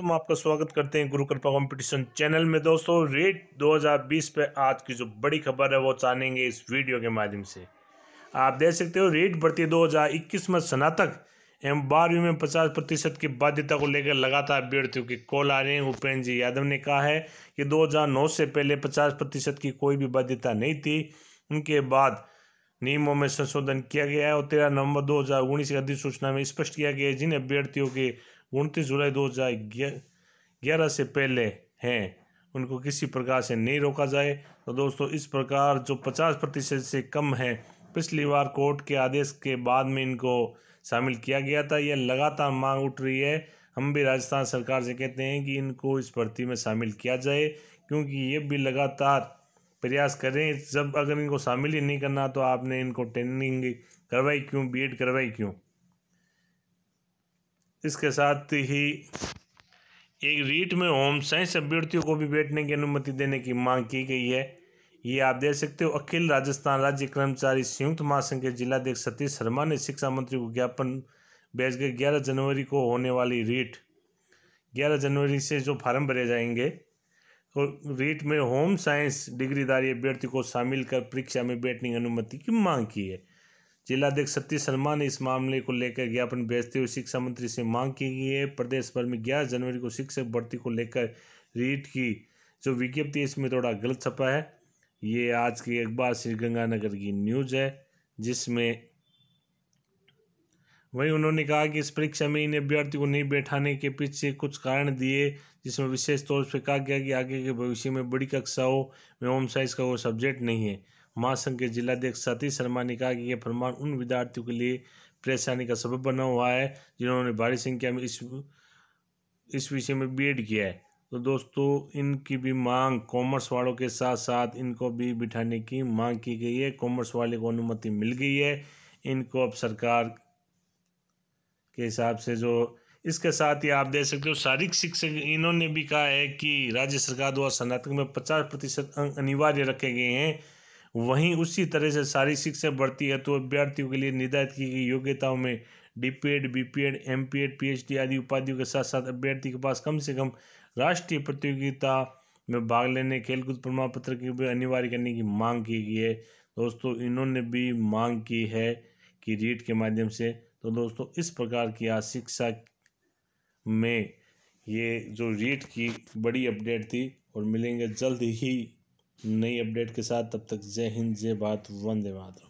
दोस्तों हम आपका स्वागत करते हैं गुरु कृपा कंपटीशन चैनल में दोस्तों रेट 2020 पे आज की जो बड़ी खबर है वो जानेंगे इस वीडियो के माध्यम से आप देख सकते हो रेट भर्ती 2021 में स्नातक एवं बारहवीं में 50 प्रतिशत की बाध्यता को लेकर लगातार अभ्यर्थियों के कॉल आ रहे हैं उपेंद्र जी यादव ने कहा है कि दो से पहले पचास की कोई भी बाध्यता नहीं थी उनके बाद नियमों में संशोधन किया गया है और तेरह नवंबर दो हज़ार उन्नीस की अधिसूचना में स्पष्ट किया गया है जिन अभ्यर्थियों के उनतीस जुलाई दो हज़ार ग्यारह से पहले हैं उनको किसी प्रकार से नहीं रोका जाए तो दोस्तों इस प्रकार जो पचास प्रतिशत से कम है पिछली बार कोर्ट के आदेश के बाद में इनको शामिल किया गया था यह लगातार मांग उठ रही है हम भी राजस्थान सरकार से कहते हैं कि इनको इस भर्ती में शामिल किया जाए क्योंकि ये भी लगातार प्रयास करें जब अगर इनको शामिल ही नहीं करना तो आपने इनको ट्रेनिंग करवाई क्यों बीएड करवाई क्यों इसके साथ ही एक रीट में होम साइंस अभ्यर्थियों को भी बैठने की अनुमति देने की मांग की गई है ये आप देख सकते हो अखिल राजस्थान राज्य कर्मचारी संयुक्त महासंघ के जिलाध्यक्ष सतीश शर्मा ने शिक्षा मंत्री को ज्ञापन भेज कर ग्यारह जनवरी को होने वाली रीट ग्यारह जनवरी से जो फार्म भरे जाएंगे रीट में होम साइंस डिग्रीधारी अभ्यर्थी को शामिल कर परीक्षा में बैठने की अनुमति की मांग की है जिलाध्यक्ष सतीश शर्मा ने इस मामले को लेकर ज्ञापन भेजते हुए शिक्षा मंत्री से मांग की गई है प्रदेश भर में ग्यारह जनवरी को शिक्षक भर्ती को लेकर रीट की जो विज्ञप्ति है इसमें थोड़ा गलत छपा है ये आज की अखबार श्री गंगानगर की न्यूज़ है जिसमें वहीं उन्होंने कहा कि इस परीक्षा में इन अभ्यर्थियों को नहीं बैठाने के पीछे कुछ कारण दिए जिसमें विशेष तौर पर कहा गया कि आगे के भविष्य में बड़ी कक्षाओं में होम साइंस का वो सब्जेक्ट नहीं है महासंघ के जिलाध्यक्ष सतीश शर्मा ने कहा कि यह प्रमाण उन विद्यार्थियों के लिए परेशानी का सबब बना हुआ है जिन्होंने भारी संख्या में इस इस विषय में बी किया है तो दोस्तों इनकी भी मांग कॉमर्स वालों के साथ साथ इनको भी बिठाने की मांग की गई है कॉमर्स वाले को अनुमति मिल गई है इनको अब सरकार के हिसाब से जो इसके साथ ही आप देख सकते हो शारीरिक शिक्षक इन्होंने भी कहा है कि राज्य सरकार द्वारा स्नातक में पचास प्रतिशत अंक अनिवार्य रखे गए हैं वहीं उसी तरह से शारीरिक शिक्षा बढ़ती है तो अभ्यर्थियों के लिए निर्धारित की गई योग्यताओं में D P Ed B P Ed M P Ed P H D आदि उपाधियों के साथ साथ अभ्यर्थी के पास कम से कम राष्ट्रीय प्रतियोगिता में भाग लेने खेलकूद प्रमाण पत्र की भी अनिवार्य करने की मांग की गई है दोस्तों इन्होंने भी मांग की है कि रीट के माध्यम से तो दोस्तों इस प्रकार की आज शिक्षा में ये जो रीट की बड़ी अपडेट थी और मिलेंगे जल्द ही नई अपडेट के साथ तब तक जय हिंद जय भारत वंदे मातरम